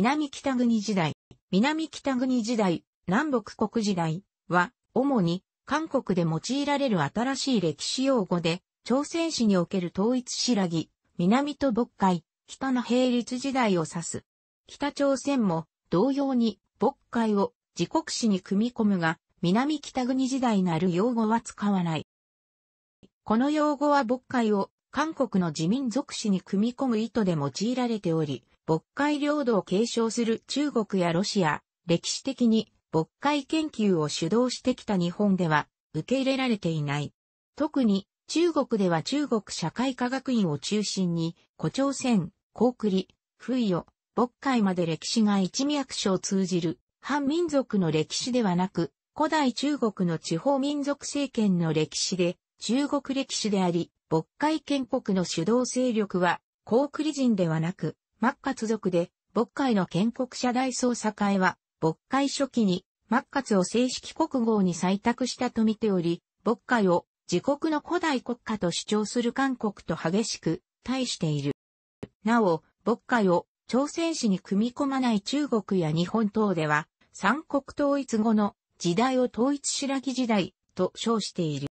南北国時代、南北国時代、南北国時代は、主に韓国で用いられる新しい歴史用語で、朝鮮史における統一らぎ、南と渤海、北の並立時代を指す。北朝鮮も同様に北海を自国史に組み込むが、南北国時代なる用語は使わない。この用語は北海を韓国の自民族史に組み込む意図で用いられており、渤海領土を継承する中国やロシア、歴史的に渤海研究を主導してきた日本では受け入れられていない。特に中国では中国社会科学院を中心に、古朝鮮、高栗、冬を、渤海まで歴史が一脈書を通じる、反民族の歴史ではなく、古代中国の地方民族政権の歴史で、中国歴史であり、渤海建国の主導勢力は、高栗人ではなく、マッカツ族で、牧会の建国者大捜査会は、牧会初期に、マッカツを正式国号に採択したと見ており、牧会を自国の古代国家と主張する韓国と激しく対している。なお、牧会を朝鮮史に組み込まない中国や日本等では、三国統一後の時代を統一白木時代と称している。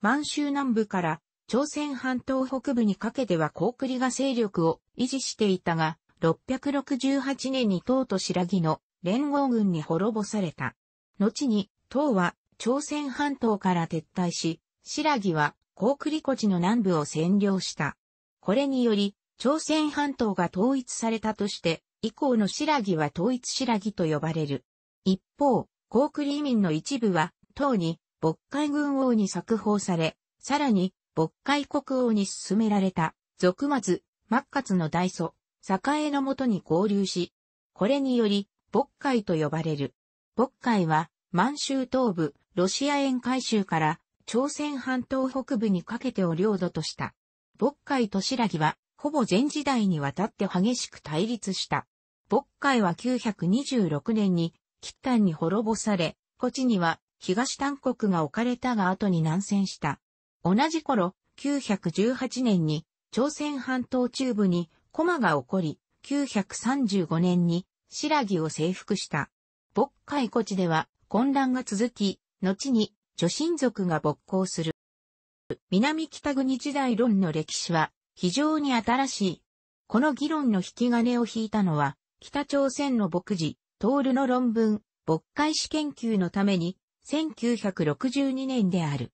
満州南部から朝鮮半島北部にかけては高栗が勢力を維持していたが、668年に唐と白木の連合軍に滅ぼされた。後に唐は朝鮮半島から撤退し、白木は高栗麗地の南部を占領した。これにより、朝鮮半島が統一されたとして、以降の白木は統一白木と呼ばれる。一方、高栗移民の一部は、唐に、渤海軍王に作法され、さらに、渤海国王に勧められた、俗末、末活の大祖、栄のもとに合流し、これにより、渤海と呼ばれる。渤海は、満州東部、ロシア沿海州から、朝鮮半島北部にかけてを領土とした。渤海と白木は、ほぼ前時代にわたって激しく対立した。渤海は926年に、吉丹に滅ぼされ、こちには、東丹国が置かれたが後に南戦した。同じ頃、918年に朝鮮半島中部に駒が起こり、935年に白木を征服した。渤海古地では混乱が続き、後に女神族が勃興する。南北国時代論の歴史は非常に新しい。この議論の引き金を引いたのは、北朝鮮の牧師、トールの論文、渤海史研究のために、1962年である。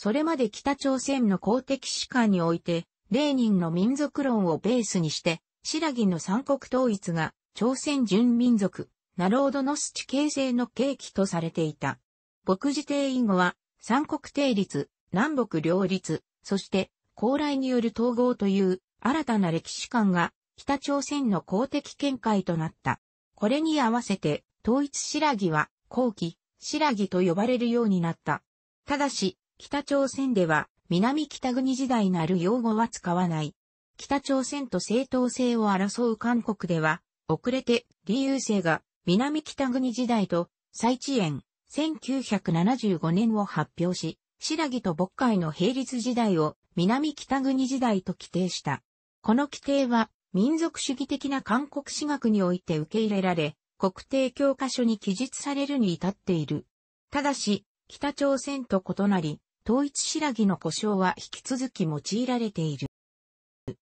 それまで北朝鮮の公的史観において、レーニンの民族論をベースにして、白木の三国統一が、朝鮮純民族、ナロードのスチ形成の契機とされていた。牧事帝以後は、三国定立、南北両立、そして、高麗による統合という新たな歴史観が北朝鮮の公的見解となった。これに合わせて統一白木は後期白木と呼ばれるようになった。ただし、北朝鮮では、南北国時代なる用語は使わない。北朝鮮と正当性を争う韓国では、遅れて、李由生が、南北国時代と、蔡遅延、1975年を発表し、白木と渤海の並立時代を、南北国時代と規定した。この規定は、民族主義的な韓国史学において受け入れられ、国定教科書に記述されるに至っている。ただし、北朝鮮と異なり、統一白木の故障は引き続き用いられている。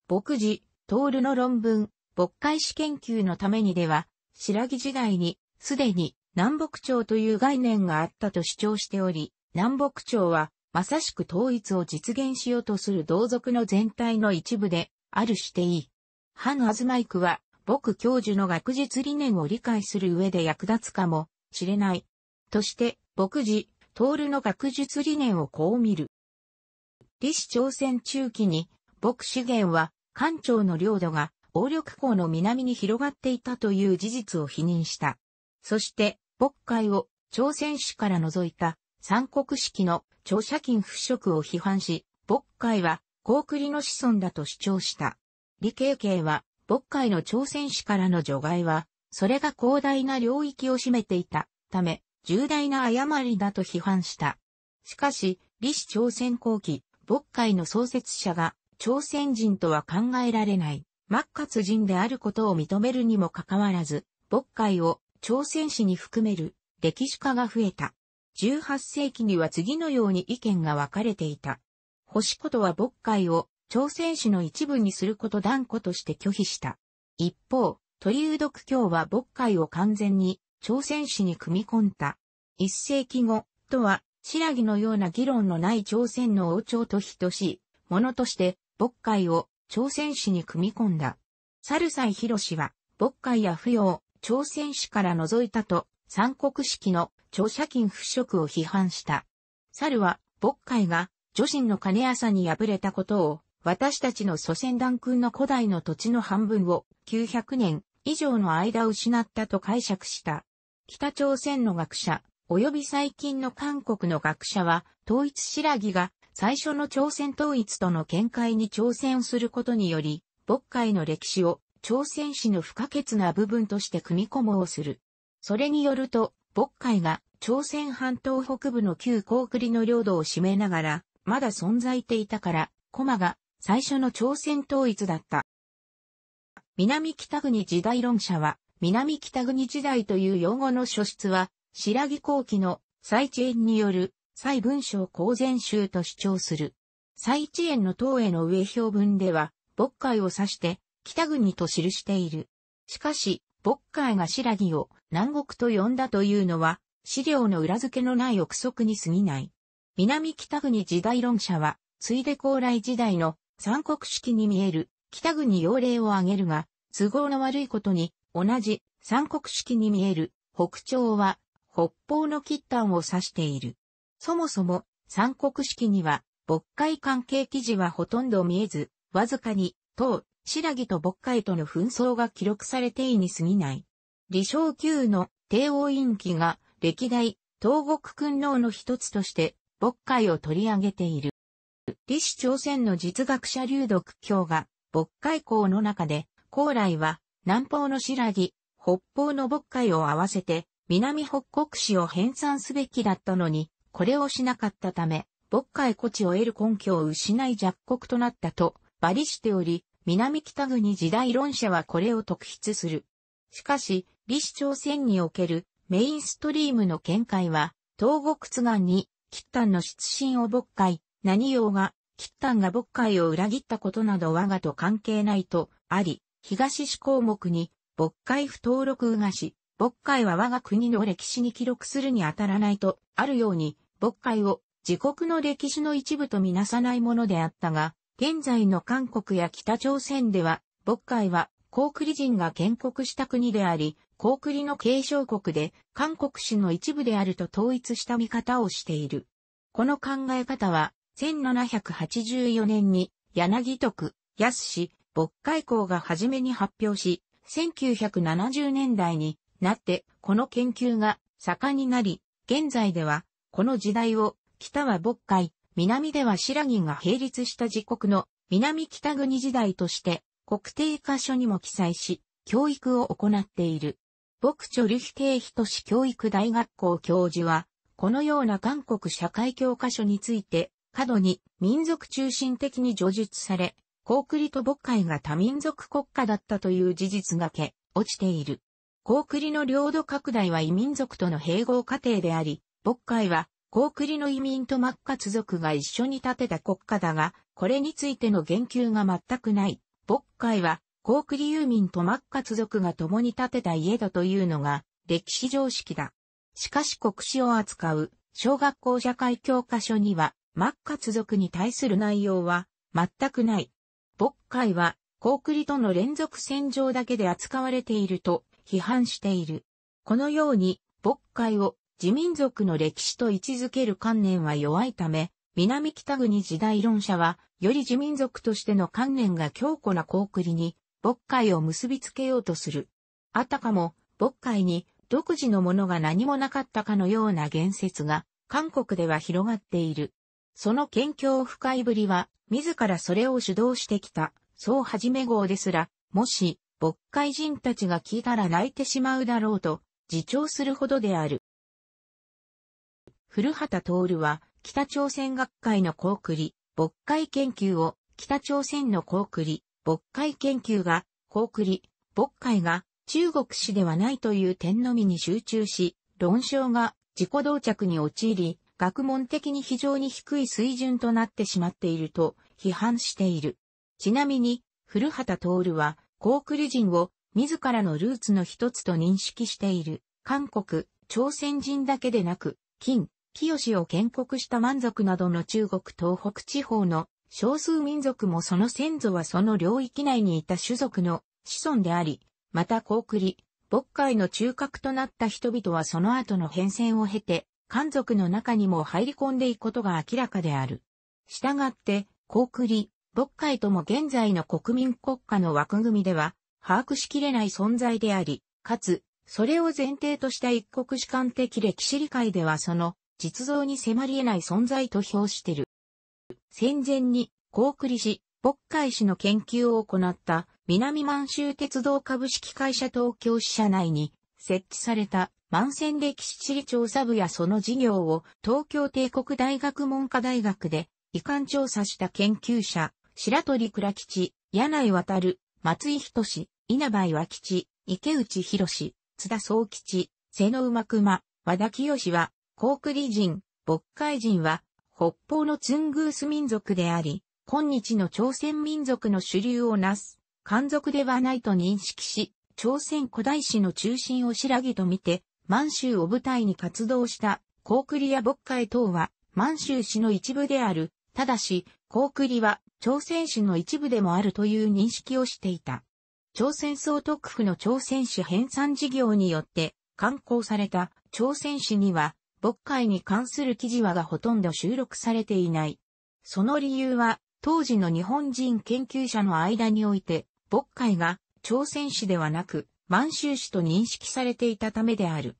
牧寺、徹の論文、牧会史研究のためにでは、白木時代に、すでに南北朝という概念があったと主張しており、南北朝は、まさしく統一を実現しようとする同族の全体の一部で、あるしていい。ハン・アズマイクは、僕教授の学術理念を理解する上で役立つかもしれない。として、牧寺、トールの学術理念をこう見る。李氏朝鮮中期に、牧資元は、官庁の領土が、王力港の南に広がっていたという事実を否認した。そして、牧会を朝鮮史から除いた三国式の朝社金払拭を批判し、牧会は高栗の子孫だと主張した。李慶慶は、牧会の朝鮮史からの除外は、それが広大な領域を占めていたため、重大な誤りだと批判した。しかし、李氏朝鮮後期、牧会の創設者が、朝鮮人とは考えられない、末活人であることを認めるにもかかわらず、牧会を朝鮮史に含める歴史家が増えた。18世紀には次のように意見が分かれていた。星ことは牧会を朝鮮史の一部にすること断固として拒否した。一方、鳥有独教は牧会を完全に朝鮮史に組み込んだ。一世紀後とは、白木のような議論のない朝鮮の王朝と等しいものとして、牧会を朝鮮史に組み込んだ。猿斎博士は、牧会や扶養、朝鮮史から除いたと、三国式の朝社金払拭を批判した。猿は、牧会が女神の金朝に敗れたことを、私たちの祖先団君の古代の土地の半分を900年以上の間失ったと解釈した。北朝鮮の学者、及び最近の韓国の学者は、統一白木が最初の朝鮮統一との見解に挑戦することにより、渤海の歴史を朝鮮史の不可欠な部分として組み込もうする。それによると、渤海が朝鮮半島北部の旧高栗の領土を占めながら、まだ存在していたから、駒が最初の朝鮮統一だった。南北国時代論者は、南北国時代という用語の書出は、白木後期の蔡知縁による、蔡文章公然集と主張する。蔡知縁の塔への上表文では、渤海を指して、北国と記している。しかし、渤海が白木を南国と呼んだというのは、資料の裏付けのない憶測に過ぎない。南北国時代論者は、ついで高麗時代の三国式に見える北国要霊を挙げるが、都合の悪いことに同じ三国式に見える北朝は北方の喫端を指している。そもそも三国式には牧海関係記事はほとんど見えず、わずかに、唐、白木と渤海との紛争が記録されていに過ぎない。李承久の帝王院記が歴代東国君王の一つとして牧海を取り上げている。李氏朝鮮の実学者劉独教が渤海港の中で、高麗は南方の白木、北方の渤海を合わせて、南北国史を編纂すべきだったのに、これをしなかったため、渤海古地を得る根拠を失い弱国となったと、バリしており、南北国時代論者はこれを特筆する。しかし、李氏朝鮮におけるメインストリームの見解は、東国津岸に、吉丹の出身を渤海、何用が、吉丹が渤海を裏切ったことなど我がと関係ないと、あり、東市項目に、牧海不登録宇賀市、渤海は我が国の歴史に記録するに当たらないと、あるように、渤海を自国の歴史の一部とみなさないものであったが、現在の韓国や北朝鮮では、渤海は、高栗人が建国した国であり、高栗の継承国で、韓国史の一部であると統一した見方をしている。この考え方は、1784年に、柳徳、安市、渤海校が初めに発表し、1970年代になってこの研究が盛んになり、現在ではこの時代を北は渤海、南では白木が並立した時刻の南北国時代として国定箇所にも記載し、教育を行っている。牧著ルヒケイヒ市教育大学校教授は、このような韓国社会教科書について、過度に民族中心的に叙述され、コークリと牧会が多民族国家だったという事実がけ、落ちている。コークリの領土拡大は異民族との併合過程であり、牧会は、コークリの移民とマッカツ族が一緒に建てた国家だが、これについての言及が全くない。牧会は、コークリ遊民とマッカツ族が共に建てた家だというのが、歴史常識だ。しかし国史を扱う、小学校社会教科書には、マッカツ族に対する内容は、全くない。渤海は、高リとの連続戦場だけで扱われていると批判している。このように、牧海を自民族の歴史と位置づける観念は弱いため、南北国時代論者は、より自民族としての観念が強固な高リに、牧海を結びつけようとする。あたかも、渤海に独自のものが何もなかったかのような言説が、韓国では広がっている。その究を深いぶりは、自らそれを主導してきた、そうはじめ号ですら、もし、牧会人たちが聞いたら泣いてしまうだろうと、自重するほどである。古畑徹は、北朝鮮学会の高栗、牧会研究を、北朝鮮の高栗、牧会研究が、高栗、牧会が、中国史ではないという点のみに集中し、論証が自己同着に陥り、学問的に非常に低い水準となってしまっていると批判している。ちなみに、古畑徹は、コークル人を自らのルーツの一つと認識している、韓国、朝鮮人だけでなく、金、清を建国した満族などの中国東北地方の少数民族もその先祖はその領域内にいた種族の子孫であり、また高リ、牧海の中核となった人々はその後の変遷を経て、漢族の中にも入り込んでいくことが明らかである。したがって、高栗、牧会とも現在の国民国家の枠組みでは、把握しきれない存在であり、かつ、それを前提とした一国主観的歴史理解ではその実像に迫り得ない存在と評してる。戦前に、高栗氏、牧会氏の研究を行った南満州鉄道株式会社東京支社内に設置された万千歴史地理調査部やその事業を東京帝国大学文科大学で遺憾調査した研究者、白鳥倉吉、柳井渡、松井仁稲葉岩吉、池内博津田総吉、瀬野馬熊、和田清は、高句麗人、渤海人は、北方のツングース民族であり、今日の朝鮮民族の主流をなす、漢族ではないと認識し、朝鮮古代史の中心を白木と見て、満州を舞台に活動した、高句や渤海等は、満州市の一部である、ただし、高句は、朝鮮市の一部でもあるという認識をしていた。朝鮮総督府の朝鮮市編纂事業によって、刊行された朝鮮市には、渤海に関する記事はがほとんど収録されていない。その理由は、当時の日本人研究者の間において、渤海が朝鮮市ではなく、満州市と認識されていたためである。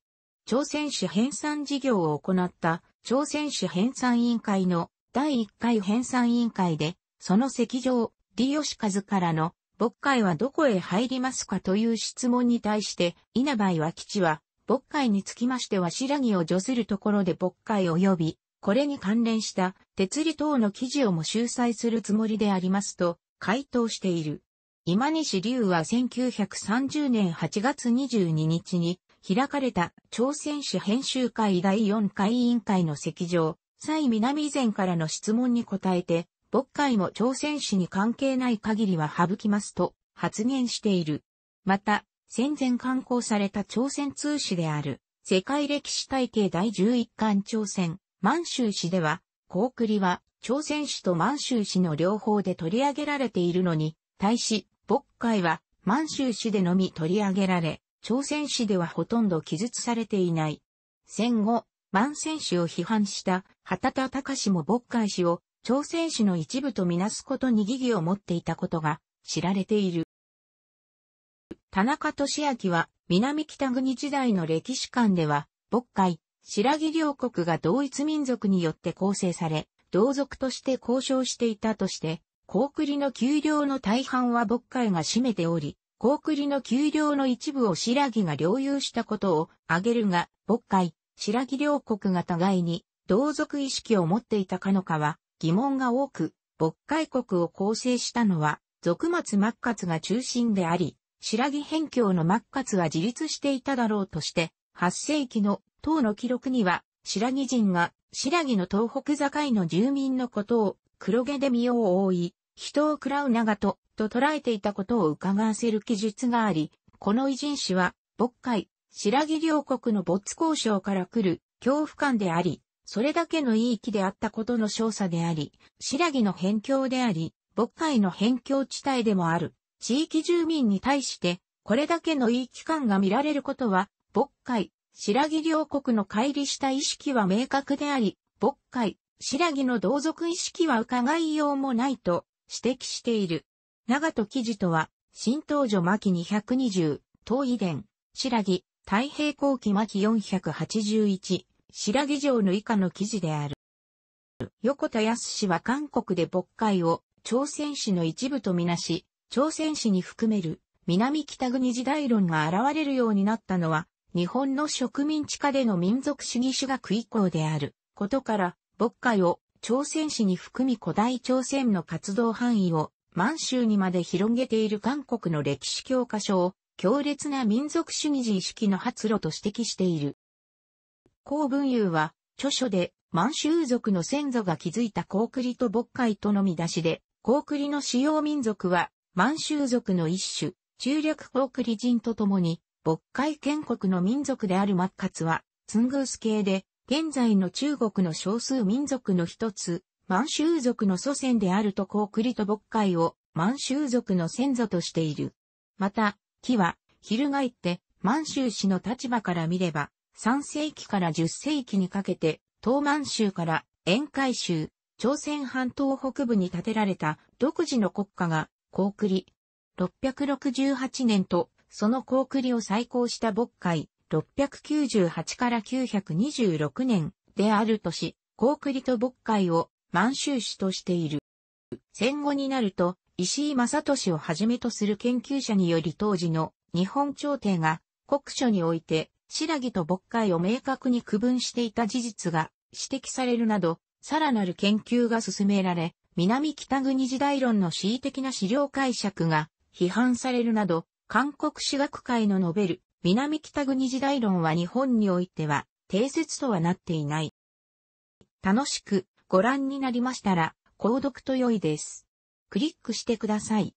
朝鮮市編纂事業を行った朝鮮市編纂委員会の第1回編纂委員会で、その席上、D 吉和からの、牧会はどこへ入りますかという質問に対して、稲葉岩吉は、牧会につきましては白木を除するところで牧会及び、これに関連した、鉄理等の記事をも収載するつもりでありますと、回答している。今西龍は1930年8月22日に開かれた朝鮮史編集会第4回委員会の席上、蔡南前からの質問に答えて、僕会も朝鮮史に関係ない限りは省きますと発言している。また、戦前刊行された朝鮮通史である世界歴史体系第11巻朝鮮満州史では、高栗は朝鮮史と満州史の両方で取り上げられているのに、対し、渤海は満州市でのみ取り上げられ、朝鮮市ではほとんど記述されていない。戦後、満戦市を批判した畑田隆も牧海市を朝鮮史の一部とみなすことに疑義を持っていたことが知られている。田中俊明は南北国時代の歴史観では、渤海、白木両国が同一民族によって構成され、同族として交渉していたとして、高栗の丘陵の大半は牧会が占めており、高栗の丘陵の一部を白木が領有したことを挙げるが、牧会、白木両国が互いに同族意識を持っていたかのかは疑問が多く、牧会国を構成したのは、俗末末活が中心であり、白木辺境の末活は自立していただろうとして、8世紀の唐の記録には、白木人が白木の東北境の住民のことを黒毛で身を覆い、人を喰らう長と、と捉えていたことを伺わせる記述があり、この偉人史は、渤海、白木両国の没交渉から来る恐怖感であり、それだけのいい気であったことの少佐であり、白木の辺境であり、渤海の辺境地帯でもある、地域住民に対して、これだけのいい期間が見られることは、渤海、白木両国の乖離した意識は明確であり、渤海、白木の同族意識は伺いようもないと指摘している。長戸記事とは、新東女巻220、東遺伝、白木、太平後期巻481、白木城の以下の記事である。横田康氏は韓国で渤海を朝鮮史の一部とみなし、朝鮮史に含める南北国時代論が現れるようになったのは、日本の植民地下での民族主義主学以降であることから、渤海を朝鮮市に含み古代朝鮮の活動範囲を満州にまで広げている韓国の歴史教科書を強烈な民族主義自意識の発露と指摘している。公文雄は著書で満州族の先祖が築いた高栗と渤海との見出しで、高栗の使用民族は満州族の一種、中略高栗人と共に、渤海建国の民族である末活は、ツングース系で、現在の中国の少数民族の一つ、満州族の祖先であるとコークリと牧会を満州族の先祖としている。また、木は、翻って満州市の立場から見れば、3世紀から10世紀にかけて、東満州から沿海州、朝鮮半島北部に建てられた独自の国家が、高栗。668年と、その高栗を再興した牧会、698から926年であるとし、高句リと牧会を満州市としている。戦後になると、石井正俊をはじめとする研究者により当時の日本朝廷が国書において、白木と牧会を明確に区分していた事実が指摘されるなど、さらなる研究が進められ、南北国時代論の恣意的な資料解釈が批判されるなど、韓国史学会のノベル、南北国時代論は日本においては定説とはなっていない。楽しくご覧になりましたら、購読と良いです。クリックしてください。